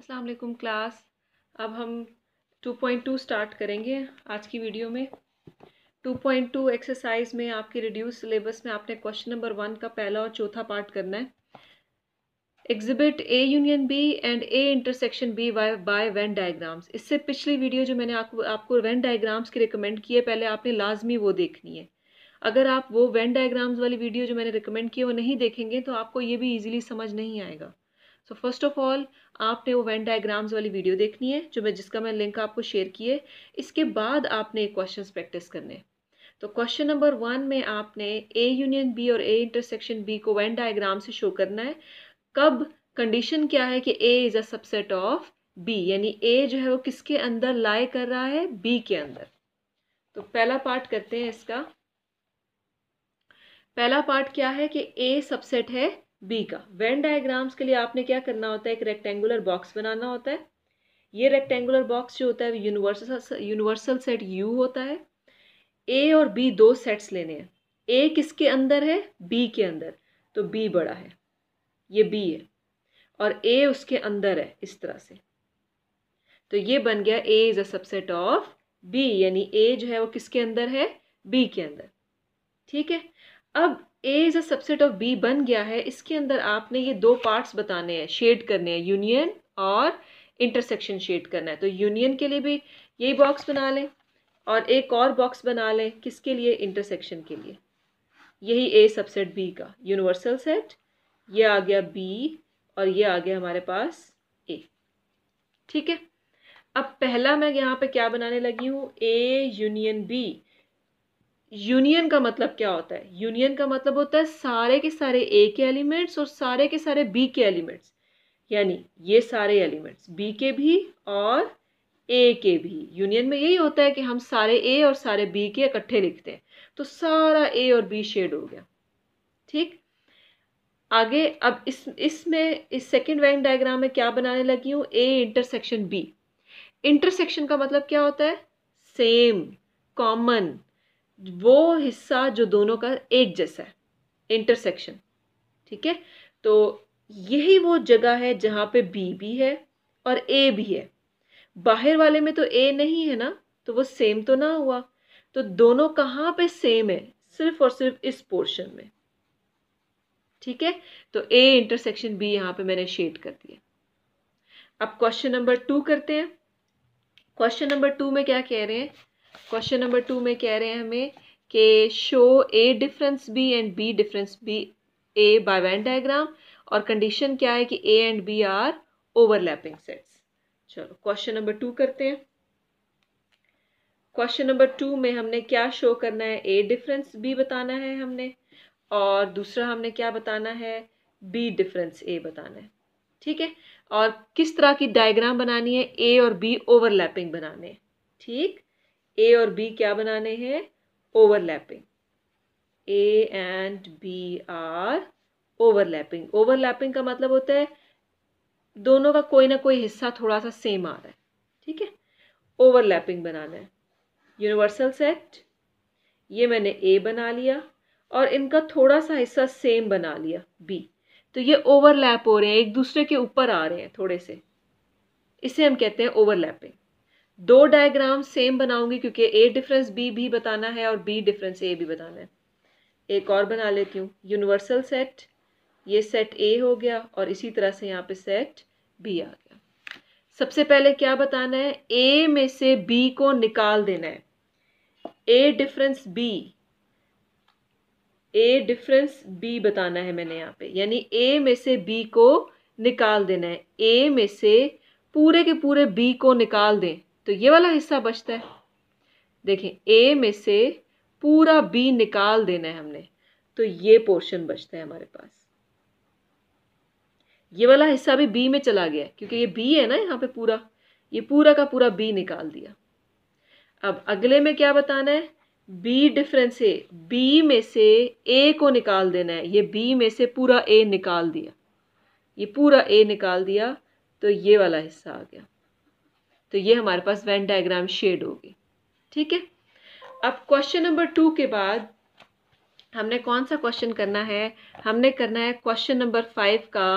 अस्सलाम वालेकुम क्लास अब हम 2.2 स्टार्ट करेंगे आज की वीडियो में 2.2 एक्सरसाइज में आपके रिड्यूस सिलेबस में आपने क्वेश्चन नंबर वन का पहला और चौथा पार्ट करना है exhibit A union B and A intersection B by by Venn diagrams इससे पिछली वीडियो जो मैंने आपको आपको वेन डायग्राम्स की रिकमेंड की है पहले आपने लाजमी वो देखनी है अगर आप वो वेन डायग्राम्स वाली वीडियो जो मैंने रिकमेंड की है वो नहीं देखेंगे तो आपको ये भी ईजिली समझ नहीं आएगा सो फर्स्ट ऑफ ऑल आपने वो वेन डायग्राम्स वाली वीडियो देखनी है जो मैं जिसका मैं लिंक आपको शेयर किए इसके बाद आपने क्वेश्चन प्रैक्टिस करने तो क्वेश्चन नंबर वन में आपने ए यूनियन बी और ए इंटरसेक्शन बी को वेन डायग्राम से शो करना है कब कंडीशन क्या है कि A is a subset of B यानी ए जो है वो किसके अंदर लाए कर रहा है बी के अंदर तो पहला पार्ट करते हैं इसका पहला पार्ट क्या है कि ए सबसेट है बी का वेन डायग्राम्स के लिए आपने क्या करना होता है एक रेक्टेंगुलर बॉक्स बनाना होता है ये रेक्टेंगुलर बॉक्स जो होता है यूनिवर्सल यूनिवर्सल सेट यू होता है ए और बी दो सेट्स लेने हैं ए किसके अंदर है बी के अंदर तो बी बड़ा है ये बी है और ए उसके अंदर है इस तरह से तो ये बन गया A is a subset of B यानी ए जो है वो किसके अंदर है बी के अंदर ठीक है अब A is a subset of B बन गया है इसके अंदर आपने ये दो पार्ट्स बताने हैं शेड करने हैं यूनियन और इंटरसेक्शन शेड करना है तो यूनियन के लिए भी यही बॉक्स बना लें और एक और बॉक्स बना लें किसके लिए इंटरसेक्शन के लिए यही ए सबसेट बी का यूनिवर्सल सेट ये आ गया बी और ये आ गया हमारे पास ए ठीक है अब पहला मैं यहाँ पे क्या बनाने लगी हूँ ए यूनियन बी यूनियन का मतलब क्या होता है यूनियन का मतलब होता है सारे के सारे ए के एलिमेंट्स और सारे के सारे बी के एलिमेंट्स यानी ये सारे एलिमेंट्स बी के भी और ए के भी यूनियन में यही होता है कि हम सारे ए और सारे बी के इकट्ठे लिखते हैं तो सारा ए और बी शेड हो गया ठीक आगे अब इस इसमें इस सेकेंड वैंक डायग्राम में क्या बनाने लगी हूँ ए इंटरसेक्शन बी इंटरसेक्शन का मतलब क्या होता है सेम कॉमन वो हिस्सा जो दोनों का एक जैसा है इंटरसेक्शन ठीक है तो यही वो जगह है जहाँ पे बी भी है और ए भी है बाहर वाले में तो ए नहीं है ना तो वो सेम तो ना हुआ तो दोनों कहाँ पे सेम है सिर्फ और सिर्फ इस पोर्शन में ठीक है तो ए इंटरसेक्शन बी यहाँ पे मैंने शेड कर दिया अब क्वेश्चन नंबर टू करते हैं क्वेश्चन नंबर टू में क्या कह रहे हैं क्वेश्चन नंबर टू में कह रहे हैं हमें कि show A difference B and B difference B A by Venn diagram और कंडीशन क्या है कि A and B are overlapping sets चलो क्वेश्चन नंबर टू करते हैं क्वेश्चन नंबर टू में हमने क्या शो करना है ए डिफरेंस बी बताना है हमने और दूसरा हमने क्या बताना है बी डिफरेंस ए बताना है ठीक है और किस तरह की डायग्राम बनानी है ए और बी ओवरलैपिंग बनाने ठीक ए और बी क्या बनाने हैं overlapping A and B are overlapping overlapping का मतलब होता है दोनों का कोई ना कोई हिस्सा थोड़ा सा सेम आ रहा है ठीक है ओवरलैपिंग बनाना है यूनिवर्सल सेट ये मैंने ए बना लिया और इनका थोड़ा सा हिस्सा सेम बना लिया बी तो ये ओवरलैप हो रहे हैं एक दूसरे के ऊपर आ रहे हैं थोड़े से इसे हम कहते हैं ओवरलैपिंग दो डायग्राम सेम बनाऊंगी क्योंकि ए डिफरेंस बी भी बताना है और बी डिफरेंस ए भी बताना है एक और बना लेती हूँ यूनिवर्सल सेट ये सेट ए हो गया और इसी तरह से यहाँ पे सेट बी आ गया सबसे पहले क्या बताना है ए में से बी को निकाल देना है A difference B A difference B बताना है मैंने यहाँ पे यानी ए में से बी को निकाल देना है ए में से पूरे के पूरे बी को निकाल दें तो ये वाला हिस्सा बचता है देखें ए में से पूरा बी निकाल देना है हमने तो ये पोर्शन बचता है हमारे पास ये वाला हिस्सा भी बी में चला गया क्योंकि ये बी है ना यहाँ पे पूरा ये पूरा का पूरा बी निकाल दिया अब अगले में क्या बताना है बी डिफरेंस ए बी में से ए को निकाल देना है ये बी में से पूरा ए निकाल दिया ये पूरा ए निकाल दिया तो ये वाला हिस्सा आ गया तो ये हमारे पास वेन डायग्राम शेड होगी ठीक है अब क्वेश्चन नंबर टू के बाद हमने कौन सा क्वेश्चन करना है हमने करना है क्वेश्चन नंबर फाइव का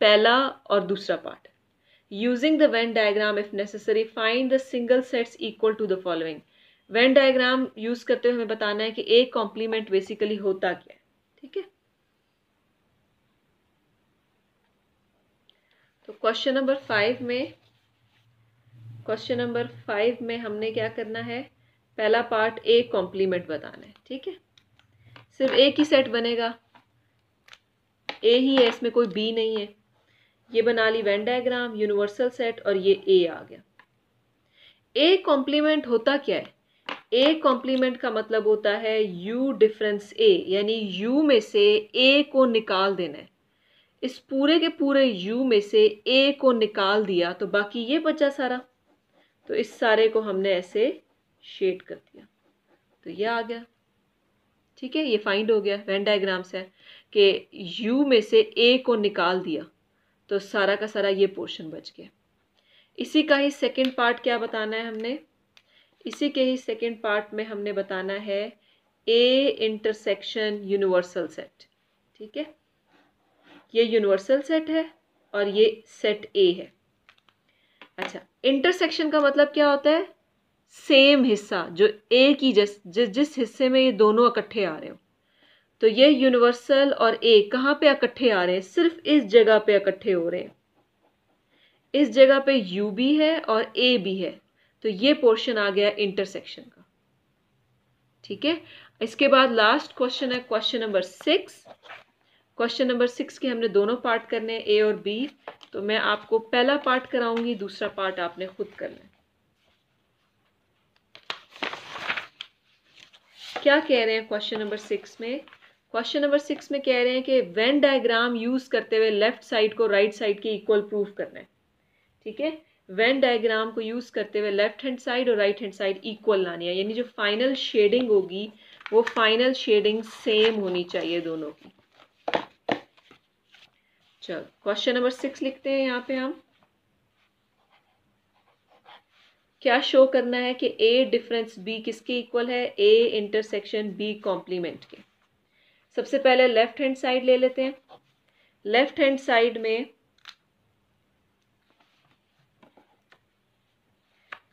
पहला और दूसरा part using the Venn diagram if necessary find the single sets equal to the following Venn diagram use करते हुए हमें बताना है कि एक कॉम्प्लीमेंट बेसिकली होता क्या है ठीक है तो क्वेश्चन नंबर फाइव में क्वेश्चन नंबर फाइव में हमने क्या करना है पहला पार्ट ए कॉम्प्लीमेंट बताना है ठीक है सिर्फ एक ही सेट बनेगा ए ही है इसमें कोई बी नहीं है ये बना ली वेन डायग्राम यूनिवर्सल सेट और ये ए आ गया ए कॉम्प्लीमेंट होता क्या है ए कॉम्प्लीमेंट का मतलब होता है यू डिफरेंस ए यानी यू में से ए को निकाल देना है इस पूरे के पूरे यू में से ए को निकाल दिया तो बाकी ये बचा सारा तो इस सारे को हमने ऐसे शेड कर दिया तो ये आ गया ठीक है ये फाइंड हो गया वेन डायग्राम से कि यू में से ए को निकाल दिया तो सारा का सारा ये पोर्शन बच गया इसी का ही सेकंड पार्ट क्या बताना है हमने इसी के ही सेकंड पार्ट में हमने बताना है ए इंटरसेक्शन यूनिवर्सल सेट ठीक है ये यूनिवर्सल सेट है और ये सेट ए है अच्छा इंटरसेक्शन का मतलब क्या होता है सेम हिस्सा जो एक ही जिस जिस हिस्से में ये दोनों इकट्ठे आ रहे हो तो ये यूनिवर्सल और ए कहाँ पे इकट्ठे आ रहे हैं सिर्फ इस जगह पे इकट्ठे हो रहे हैं इस जगह पे यू भी है और ए भी है तो ये पोर्शन आ गया इंटरसेक्शन का ठीक है इसके बाद लास्ट क्वेश्चन है question number six question number six के हमने दोनों पार्ट करने हैं ए और बी तो मैं आपको पहला पार्ट कराऊंगी दूसरा पार्ट आपने खुद करना है क्या कह रहे हैं क्वेश्चन नंबर सिक्स में क्वेश्चन नंबर सिक्स में कह रहे हैं कि वेन डायग्राम यूज करते हुए लेफ्ट साइड को राइट right साइड के इक्वल प्रूफ करना है ठीक है वेन डायग्राम को यूज करते हुए लेफ्ट हैंड साइड और राइट हैंड साइड इक्वल लानी है यानी जो फाइनल शेडिंग होगी वो फाइनल शेडिंग सेम होनी चाहिए दोनों की चलो क्वेश्चन नंबर सिक्स लिखते हैं यहाँ पे हम क्या शो करना है कि ए डिफरेंस बी किसके इक्वल है ए इंटरसेक्शन बी कॉम्प्लीमेंट के सबसे पहले लेफ्ट हैंड साइड ले लेते हैं लेफ्ट हैंड साइड में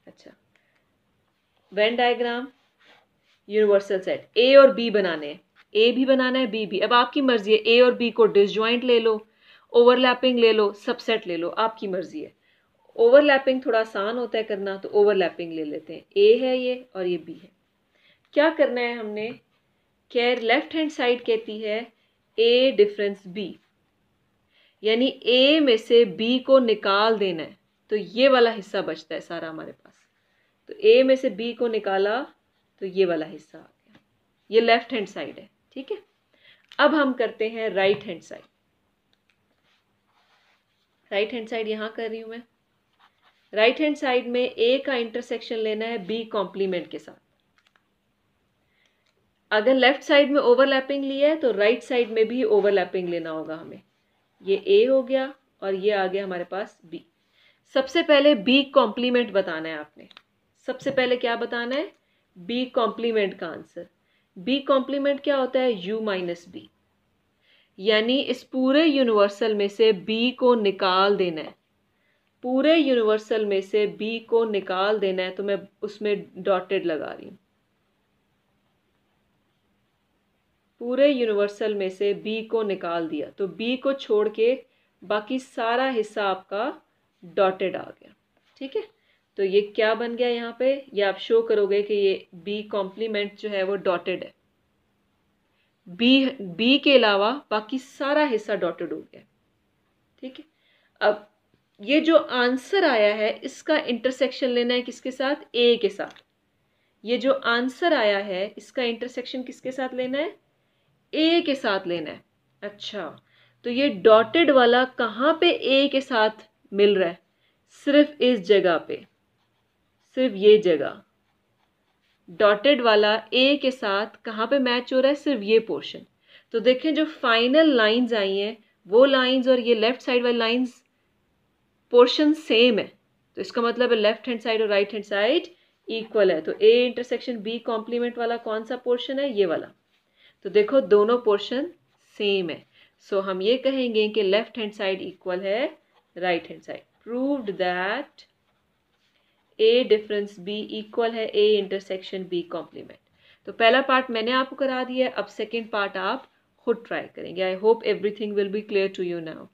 अच्छा Venn diagram universal set A और बी बनाने हैं ए भी बनाना है बी भी अब आपकी मर्जी है ए और बी को डिसज्वाइंट ले लो ओवरलैपिंग ले लो सबसेट ले लो आपकी मर्जी है ओवरलैपिंग थोड़ा आसान होता है करना तो ओवरलैपिंग ले लेते हैं ए है ये और ये बी है क्या करना है हमने केयर लेफ्ट हैंड साइड कहती है ए डिफरेंस बी यानी ए में से बी को निकाल देना है तो ये वाला हिस्सा बचता है सारा हमारे पास तो ए में से बी को निकाला तो ये वाला हिस्सा आ गया ये लेफ्ट हैंड साइड है ठीक है अब हम करते हैं right hand side right hand side यहाँ कर रही हूँ मैं राइट हैंड साइड में ए का इंटरसेक्शन लेना है बी कॉम्प्लीमेंट के साथ अगर लेफ्ट साइड में ओवरलैपिंग लिया है तो राइट right साइड में भी ओवरलैपिंग लेना होगा हमें ये ए हो गया और ये आ गया हमारे पास बी सबसे पहले बी कॉम्प्लीमेंट बताना है आपने सबसे पहले क्या बताना है बी कॉम्प्लीमेंट का आंसर बी कॉम्प्लीमेंट क्या होता है यू माइनस बी यानी इस पूरे यूनिवर्सल में से बी को निकाल देना है पूरे यूनिवर्सल में से बी को निकाल देना है तो मैं उसमें डॉटेड लगा रही पूरे यूनिवर्सल में से बी को निकाल दिया तो बी को छोड़ के बाकी सारा हिस्सा आपका डॉटेड आ गया ठीक है तो ये क्या बन गया यहाँ पे ये आप शो करोगे कि ये बी कॉम्प्लीमेंट जो है वो डॉटेड है बी बी के अलावा बाकी सारा हिस्सा डॉटेड हो गया ठीक है अब ये जो आंसर आया है इसका इंटरसेक्शन लेना है किसके साथ ए के साथ ये जो आंसर आया है इसका इंटरसेक्शन किसके साथ लेना है ए के साथ लेना है अच्छा तो ये डॉटेड वाला कहाँ पे ए के साथ मिल रहा है सिर्फ इस जगह पे सिर्फ ये जगह डॉटेड वाला ए के साथ कहाँ पे मैच हो रहा है सिर्फ ये पोर्शन तो देखें जो फाइनल लाइंस आई हैं वो लाइंस और ये लेफ़्ट साइड वाली लाइंस पोर्शन सेम है तो इसका मतलब है लेफ़्ट हैंड साइड और राइट हैंड साइड इक्वल है तो ए इंटरसेक्शन बी कॉम्प्लीमेंट वाला कौन सा पोर्शन है ये वाला तो देखो दोनों पोर्शन सेम है सो so, हम ये कहेंगे कि लेफ़्ट हैंड साइड इक्वल है right hand side proved that A difference B equal है ए इंटरसेक्शन बी कॉम्प्लीमेंट तो पहला पार्ट मैंने आपको करा दिया है अब सेकेंड पार्ट आप खुद ट्राई करेंगे I hope everything will be clear to you now